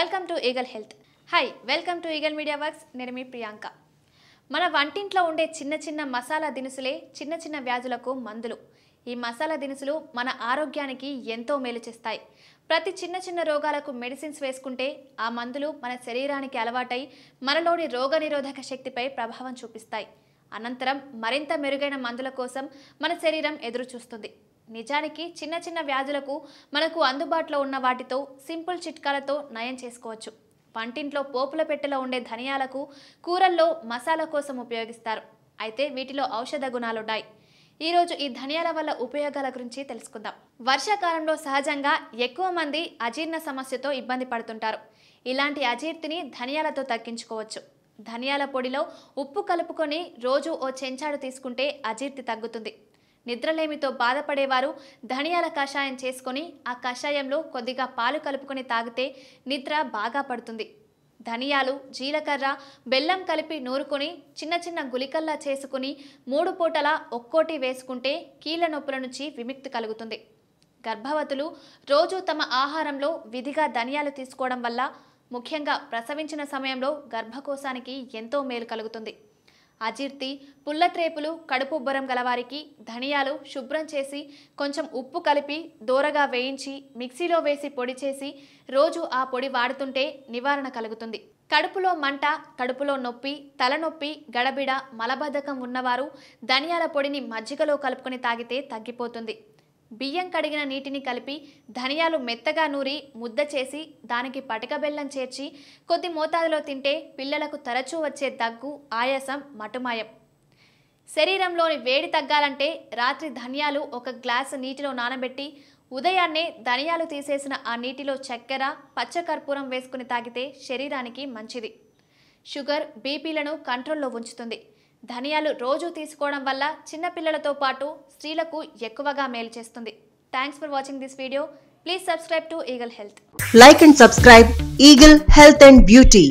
welcome to eagle health hi welcome to eagle media works నేను మీ ప్రియాంక మన వంటింట్లో ఉండే చిన్న చిన్న మసాలా దినుసులే చిన్న చిన్న వ్యాధులకు మందులు ఈ మసాలా దినుసులు మన ఆరోగ్యానికి ఎంతో మేలు చేస్తాయి ప్రతి చిన్న చిన్న రోగాలకు మెడిసిన్స్ వేసుకుంటే ఆ మందులు మన శరీరానికి అలవాటై మనలోని రోగనిరోధక శక్తిపై ప్రభావం చూపిస్తాయి అనంతరం మరింత మెరుగైన మందుల కోసం మన శరీరం ఎదురుచూస్తుంది నిజానికి చిన్న చిన్న వ్యాధులకు మనకు అందుబాటులో ఉన్న వాటితో సింపుల్ చిట్కాలతో నయం చేసుకోవచ్చు వంటింట్లో పోపుల పెట్టెలో ఉండే ధనియాలకు కూరల్లో మసాలా కోసం ఉపయోగిస్తారు అయితే వీటిలో ఔషధ గుణాలున్నాయి ఈరోజు ఈ ధనియాల వల్ల ఉపయోగాల గురించి తెలుసుకుందాం వర్షాకాలంలో సహజంగా ఎక్కువ మంది అజీర్ణ సమస్యతో ఇబ్బంది పడుతుంటారు ఇలాంటి అజీర్తిని ధనియాలతో తగ్గించుకోవచ్చు ధనియాల పొడిలో ఉప్పు కలుపుకొని రోజు ఓ చెంచాడు తీసుకుంటే అజీర్తి తగ్గుతుంది నిద్రలేమితో బాధపడేవారు ధనియాల కషాయం చేసుకొని ఆ కషాయంలో కొద్దిగా పాలు కలుపుకొని తాగితే నిద్ర బాగా పడుతుంది ధనియాలు జీలకర్ర బెల్లం కలిపి నూరుకొని చిన్న చిన్న గులికల్లా చేసుకుని మూడు పూటల ఒక్కోటి వేసుకుంటే కీళ్ళ నొప్పుల నుంచి విముక్తి కలుగుతుంది గర్భవతులు రోజు తమ ఆహారంలో విధిగా ధనియాలు తీసుకోవడం వల్ల ముఖ్యంగా ప్రసవించిన సమయంలో గర్భకోశానికి ఎంతో మేలు కలుగుతుంది అజీర్తి పుల్లత్రేపులు కడుపుబ్బరం గలవారికి ధనియాలు శుభ్రం చేసి కొంచెం ఉప్పు కలిపి దూరగా వేయించి మిక్సీలో వేసి పొడి చేసి రోజు ఆ పొడి వాడుతుంటే నివారణ కలుగుతుంది కడుపులో మంట కడుపులో నొప్పి తలనొప్పి గడబిడ మలబద్ధకం ఉన్నవారు ధనియాల పొడిని మజ్జిగలో కలుపుకొని తాగితే తగ్గిపోతుంది బియ్యం కడిగిన నీటిని కలిపి ధనియాలు మెత్తగా నూరి ముద్ద చేసి దానికి పటిక బెల్లం చేర్చి కొద్ది మోతాదులో తింటే పిల్లలకు తరచూ వచ్చే దగ్గు ఆయాసం మటుమాయం శరీరంలోని వేడి తగ్గాలంటే రాత్రి ధనియాలు ఒక గ్లాసు నీటిలో నానబెట్టి ఉదయాన్నే ధనియాలు తీసేసిన ఆ నీటిలో చక్కెర పచ్చకర్పూరం వేసుకుని తాగితే శరీరానికి మంచిది షుగర్ బీపీలను కంట్రోల్లో ఉంచుతుంది ధనియాలు రోజు తీసుకోవడం వల్ల చిన్నపిల్లలతో పాటు స్త్రీలకు ఎక్కువగా మేలు చేస్తుంది thanks for watching this video please subscribe to eagle health like and subscribe eagle health and beauty